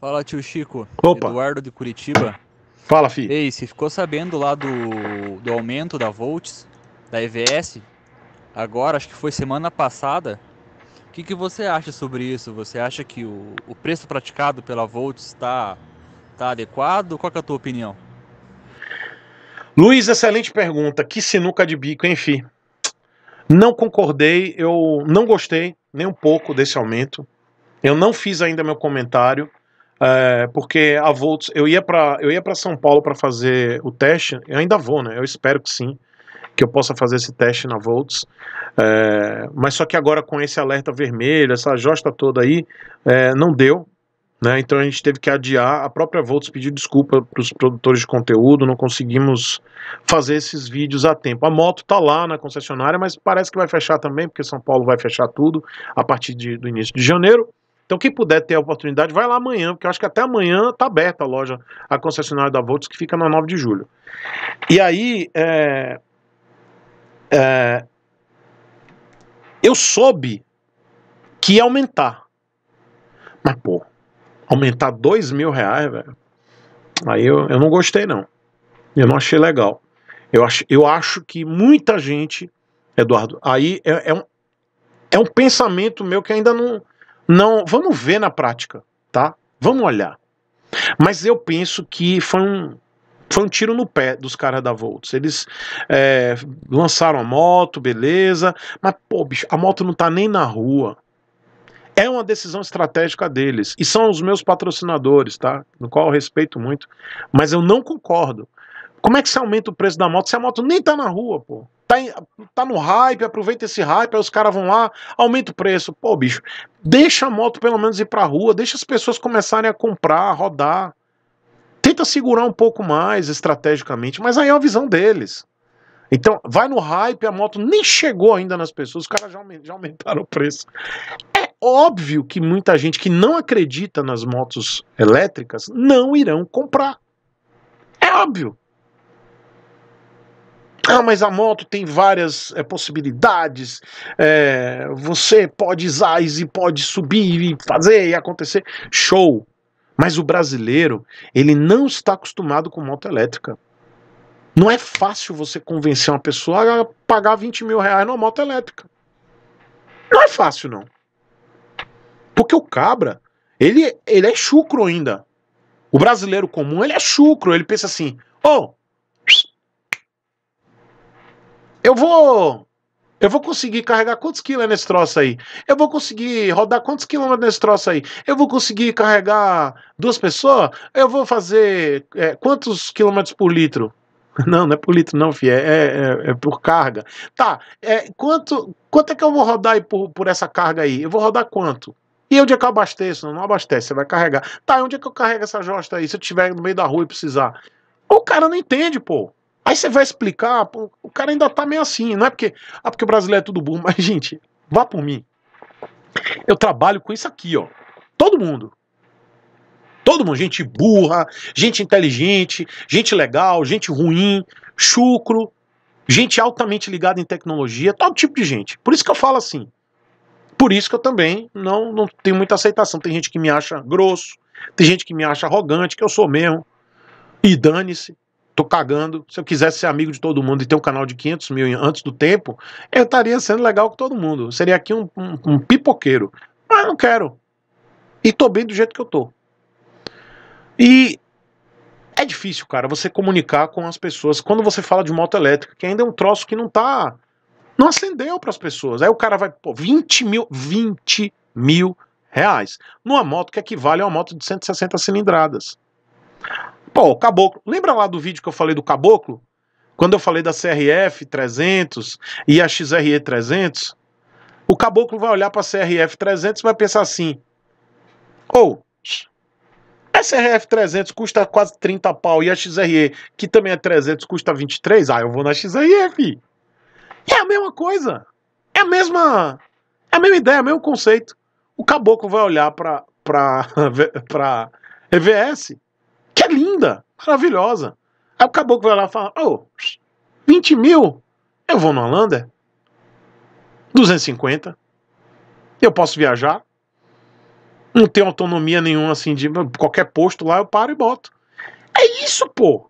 Fala, tio Chico. Opa. Eduardo de Curitiba. Fala, filho. Ei, você ficou sabendo lá do, do aumento da Volts, da EVS? Agora, acho que foi semana passada. O que, que você acha sobre isso? Você acha que o, o preço praticado pela Volts está tá adequado? Qual é a tua opinião? Luiz, excelente pergunta. Que sinuca de bico, enfim. Não concordei, eu não gostei nem um pouco desse aumento. Eu não fiz ainda meu comentário. É, porque a Volts, eu ia para eu ia para São Paulo para fazer o teste, eu ainda vou, né? Eu espero que sim, que eu possa fazer esse teste na Volts. É, mas só que agora com esse alerta vermelho, essa josta toda aí, é, não deu. Né? Então a gente teve que adiar. A própria Volts pediu desculpa para os produtores de conteúdo, não conseguimos fazer esses vídeos a tempo. A moto está lá na concessionária, mas parece que vai fechar também, porque São Paulo vai fechar tudo a partir de, do início de janeiro. Então, quem puder ter a oportunidade, vai lá amanhã, porque eu acho que até amanhã está aberta a loja, a concessionária da Volts, que fica na 9 de julho. E aí, é, é, eu soube que ia aumentar. Mas, pô, aumentar 2 mil reais, velho, aí eu, eu não gostei, não. Eu não achei legal. Eu acho, eu acho que muita gente, Eduardo, aí é, é um, é um pensamento meu que ainda não, não, vamos ver na prática, tá? Vamos olhar. Mas eu penso que foi um, foi um tiro no pé dos caras da Volts. Eles é, lançaram a moto, beleza, mas pô, bicho, a moto não tá nem na rua. É uma decisão estratégica deles. E são os meus patrocinadores, tá? No qual eu respeito muito. Mas eu não concordo. Como é que se aumenta o preço da moto se a moto nem tá na rua, pô? tá, tá no hype, aproveita esse hype, aí os caras vão lá, aumenta o preço. Pô, bicho, deixa a moto pelo menos ir pra rua, deixa as pessoas começarem a comprar, a rodar. Tenta segurar um pouco mais estrategicamente, mas aí é a visão deles. Então, vai no hype, a moto nem chegou ainda nas pessoas, os caras já, já aumentaram o preço. É óbvio que muita gente que não acredita nas motos elétricas não irão comprar. É óbvio. Ah, mas a moto tem várias é, possibilidades. É, você pode usar e pode subir e fazer e acontecer. Show! Mas o brasileiro, ele não está acostumado com moto elétrica. Não é fácil você convencer uma pessoa a pagar 20 mil reais numa moto elétrica. Não é fácil, não. Porque o cabra, ele, ele é chucro ainda. O brasileiro comum, ele é chucro. Ele pensa assim: ô, oh, eu vou. Eu vou conseguir carregar quantos quilos nesse troço aí? Eu vou conseguir rodar quantos quilômetros nesse troço aí? Eu vou conseguir carregar duas pessoas? Eu vou fazer é, quantos quilômetros por litro? Não, não é por litro, não, fi. É, é, é, por carga. Tá, é, quanto, quanto é que eu vou rodar aí por, por essa carga aí? Eu vou rodar quanto? E onde é que eu abasteço? Não, não abastece, você vai carregar. Tá, onde é que eu carrego essa josta aí se eu estiver no meio da rua e precisar? O cara não entende, pô. Aí você vai explicar, pô, o cara ainda tá meio assim, não é porque, ah, porque o brasileiro é tudo burro, mas gente, vá por mim. Eu trabalho com isso aqui, ó. Todo mundo. Todo mundo, gente burra, gente inteligente, gente legal, gente ruim, chucro, gente altamente ligada em tecnologia, todo tipo de gente. Por isso que eu falo assim. Por isso que eu também não, não tenho muita aceitação. Tem gente que me acha grosso, tem gente que me acha arrogante, que eu sou mesmo. E dane-se tô cagando. Se eu quisesse ser amigo de todo mundo e ter um canal de 500 mil antes do tempo, eu estaria sendo legal com todo mundo. Eu seria aqui um, um, um, pipoqueiro. Mas não quero. E tô bem do jeito que eu tô. E é difícil, cara, você comunicar com as pessoas quando você fala de moto elétrica, que ainda é um troço que não tá. Não acendeu para as pessoas. Aí o cara vai, pô, 20 mil, 20 mil reais. Numa moto que equivale a uma moto de 160 cilindradas. Pô, o caboclo. Lembra lá do vídeo que eu falei do caboclo? Quando eu falei da CRF 300 e a XRE 300? O caboclo vai olhar para a CRF 300 e vai pensar assim: ou. Oh, a CRF 300 custa quase 30 pau e a XRE, que também é 300, custa 23. Ah, eu vou na XRE, fi. É a mesma coisa. É a mesma, é a mesma ideia, é o mesmo conceito. O caboclo vai olhar para para EVS que é linda, maravilhosa. Aí o caboclo vai lá e fala: Ô, oh, 20 mil, eu vou no Holanda, 250, eu posso viajar, não tenho autonomia nenhuma assim de qualquer posto lá eu paro e boto. É isso, pô.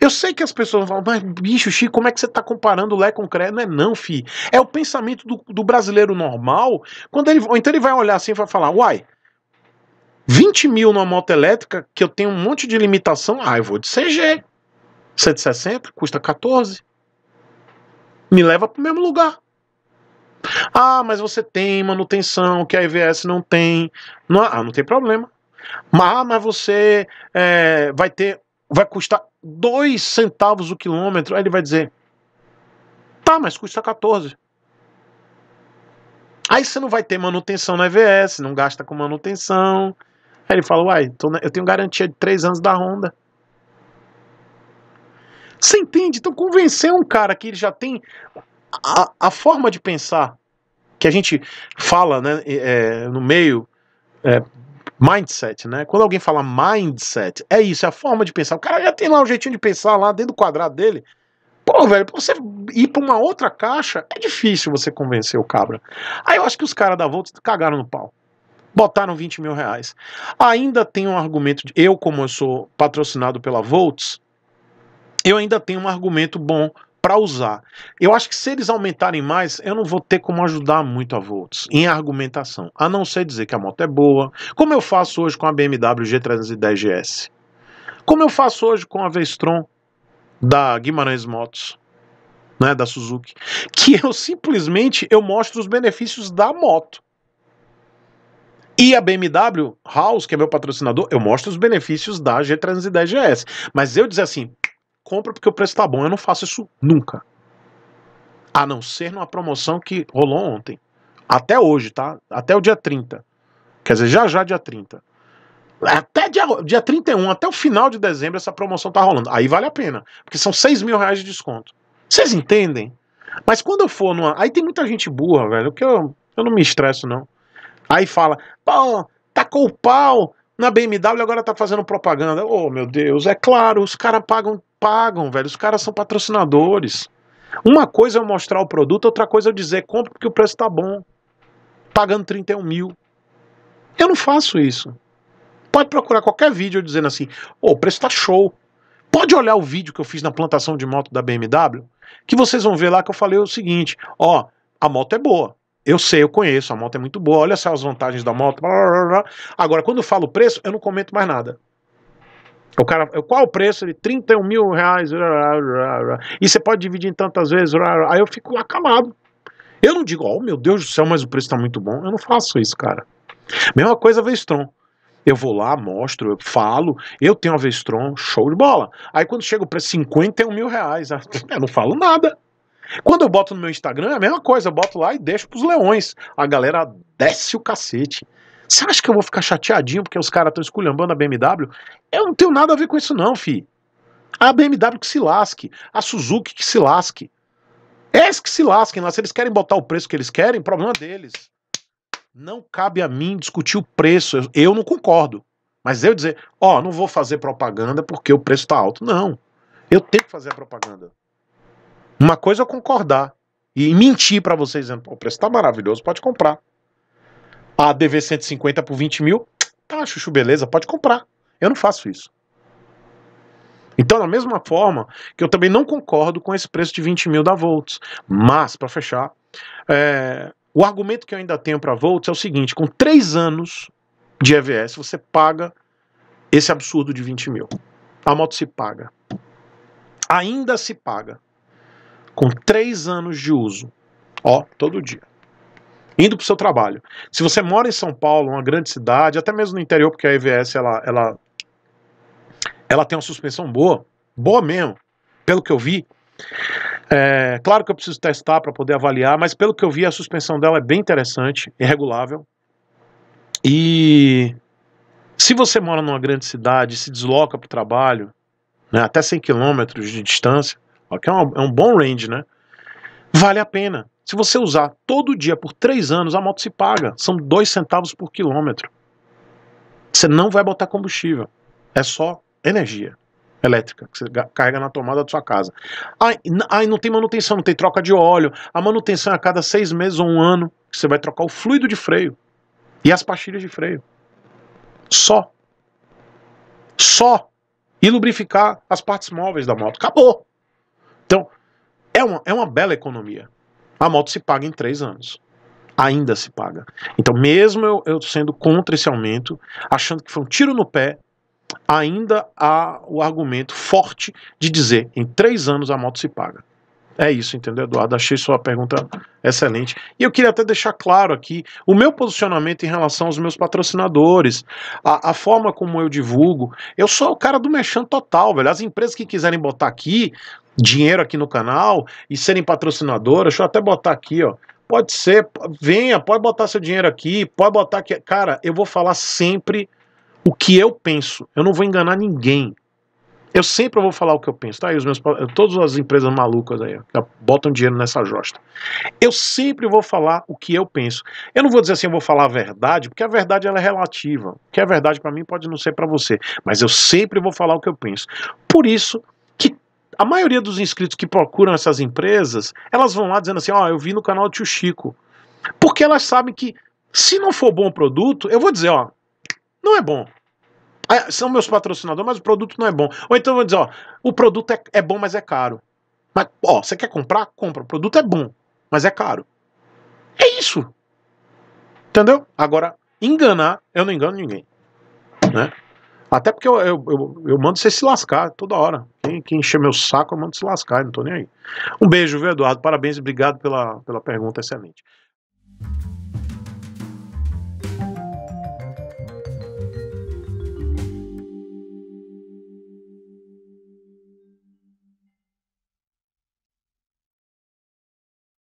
Eu sei que as pessoas falam, mas bicho, Chico, como é que você está comparando o Lé com o Cré? Não é não, fi. É o pensamento do, do brasileiro normal, quando ele, então ele vai olhar assim e vai falar, uai, 20 mil numa moto elétrica, que eu tenho um monte de limitação, ah, eu vou de CG. 160, é custa 14. Me leva para o mesmo lugar. Ah, mas você tem manutenção que a IVS não tem. Não, ah, não tem problema. Ah, mas você é, vai ter. Vai custar 2 centavos o quilômetro. Aí ele vai dizer: tá, mas custa 14. Aí você não vai ter manutenção na EVS, não gasta com manutenção. Aí ele fala, uai, eu tenho garantia de três anos da Honda. Você entende? Então convencer um cara que ele já tem a, a forma de pensar que a gente fala né, é, no meio é, mindset, né? Quando alguém fala mindset, é isso, é a forma de pensar. O cara já tem lá um jeitinho de pensar lá dentro do quadrado dele. Pô, velho, pra você ir pra uma outra caixa, é difícil você convencer o cabra. Aí eu acho que os caras da Volta cagaram no pau botaram 20 mil reais. Ainda tem um argumento, de, eu como eu sou patrocinado pela Volts, eu ainda tenho um argumento bom para usar. Eu acho que se eles aumentarem mais, eu não vou ter como ajudar muito a Volts em argumentação, a não ser dizer que a moto é boa, como eu faço hoje com a BMW G310 GS, como eu faço hoje com a Vestron da Guimarães Motos, né, da Suzuki, que eu simplesmente eu mostro os benefícios da moto. E a BMW House, que é meu patrocinador, eu mostro os benefícios da G310 GS. Mas eu dizer assim, compra porque o preço tá bom, eu não faço isso nunca. A não ser numa promoção que rolou ontem. Até hoje, tá? Até o dia 30. Quer dizer, já já dia 30. Até dia, dia 31, até o final de dezembro, essa promoção tá rolando. Aí vale a pena, porque são 6 mil reais de desconto. Vocês entendem? Mas quando eu for numa. Aí tem muita gente burra, velho, que eu, eu não me estresso, não. Aí fala, pô, tacou o pau na BMW e agora tá fazendo propaganda. Oh, meu Deus, é claro, os caras pagam, pagam, velho. Os caras são patrocinadores. Uma coisa é eu mostrar o produto, outra coisa é eu dizer, compra porque o preço tá bom. Pagando 31 mil. Eu não faço isso. Pode procurar qualquer vídeo dizendo assim, oh, o preço tá show. Pode olhar o vídeo que eu fiz na plantação de moto da BMW, que vocês vão ver lá que eu falei o seguinte, ó, a moto é boa, eu sei, eu conheço, a moto é muito boa, olha só as vantagens da moto. Blá, blá, blá. Agora, quando eu falo o preço, eu não comento mais nada. O cara, qual o preço? Ele, 31 mil reais. E você pode dividir em tantas vezes. Aí eu fico acalado. Eu não digo, oh meu Deus do céu, mas o preço tá muito bom. Eu não faço isso, cara. Mesma coisa, Vestron. Eu vou lá, mostro, eu falo, eu tenho a Vestron, show de bola. Aí quando chega o preço 51 mil reais, eu não falo nada. Quando eu boto no meu Instagram, é a mesma coisa, eu boto lá e deixo pros leões. A galera desce o cacete. Você acha que eu vou ficar chateadinho porque os caras estão esculhambando a BMW? Eu não tenho nada a ver com isso, não, fi. A BMW que se lasque, a Suzuki que se lasque. Eles que se lasquem lá. Se eles querem botar o preço que eles querem, problema deles. Não cabe a mim discutir o preço. Eu, não concordo. Mas eu dizer, ó, oh, não vou fazer propaganda porque o preço tá alto. Não. Eu tenho que fazer a propaganda. Uma coisa é concordar e mentir para vocês dizendo, o preço tá maravilhoso, pode comprar. A DV 150 por 20 mil, tá, chuchu, beleza, pode comprar. Eu não faço isso. Então, da mesma forma que eu também não concordo com esse preço de 20 mil da Volts. Mas, para fechar, é, o argumento que eu ainda tenho para Volts é o seguinte: com 3 anos de EVS, você paga esse absurdo de 20 mil. A moto se paga. Ainda se paga com três anos de uso. Ó, todo dia. Indo para o seu trabalho. Se você mora em São Paulo, uma grande cidade, até mesmo no interior, porque a EVS ela, ela, ela tem uma suspensão boa, boa mesmo, pelo que eu vi. É, claro que eu preciso testar para poder avaliar, mas pelo que eu vi, a suspensão dela é bem interessante, é regulável. E se você mora numa grande cidade, se desloca para o trabalho, né, até 100 quilômetros de distância, que é, é um bom range, né? Vale a pena. Se você usar todo dia por três anos, a moto se paga. São dois centavos por quilômetro. Você não vai botar combustível. É só energia elétrica que você carrega na tomada da sua casa. Ai, aí não tem manutenção, não tem troca de óleo. A manutenção é a cada seis meses ou um ano que você vai trocar o fluido de freio e as pastilhas de freio. Só. Só. E lubrificar as partes móveis da moto. Acabou. Então, é uma, é uma bela economia. A moto se paga em três anos. Ainda se paga. Então, mesmo eu, eu sendo contra esse aumento, achando que foi um tiro no pé, ainda há o argumento forte de dizer em três anos a moto se paga. É isso, entendeu, Eduardo? Achei sua pergunta excelente. E eu queria até deixar claro aqui o meu posicionamento em relação aos meus patrocinadores, a, a forma como eu divulgo. Eu sou o cara do mexão total, velho. As empresas que quiserem botar aqui, dinheiro aqui no canal e serem patrocinadoras, deixa eu até botar aqui, ó. Pode ser, venha, pode botar seu dinheiro aqui, pode botar aqui. Cara, eu vou falar sempre o que eu penso. Eu não vou enganar ninguém. Eu sempre vou falar o que eu penso, tá? aí? os meus, todas as empresas malucas aí, ó, botam dinheiro nessa josta. Eu sempre vou falar o que eu penso. Eu não vou dizer assim, eu vou falar a verdade, porque a verdade ela é relativa. O que é verdade para mim pode não ser para você, mas eu sempre vou falar o que eu penso. Por isso a maioria dos inscritos que procuram essas empresas, elas vão lá dizendo assim: ó, oh, eu vi no canal do Tio Chico. Porque elas sabem que se não for bom produto, eu vou dizer: ó, não é bom. Ah, são meus patrocinadores, mas o produto não é bom. Ou então eu vou dizer: ó, o produto é, é bom, mas é caro. Mas, ó, você quer comprar? Compra. O produto é bom, mas é caro. É isso. Entendeu? Agora, enganar, eu não engano ninguém. Né? Até porque eu, eu, eu, eu, mando você se lascar toda hora. Quem, quem encher meu saco, eu mando se lascar, não tô nem aí. Um beijo, viu, Eduardo? Parabéns, obrigado pela, pela pergunta excelente.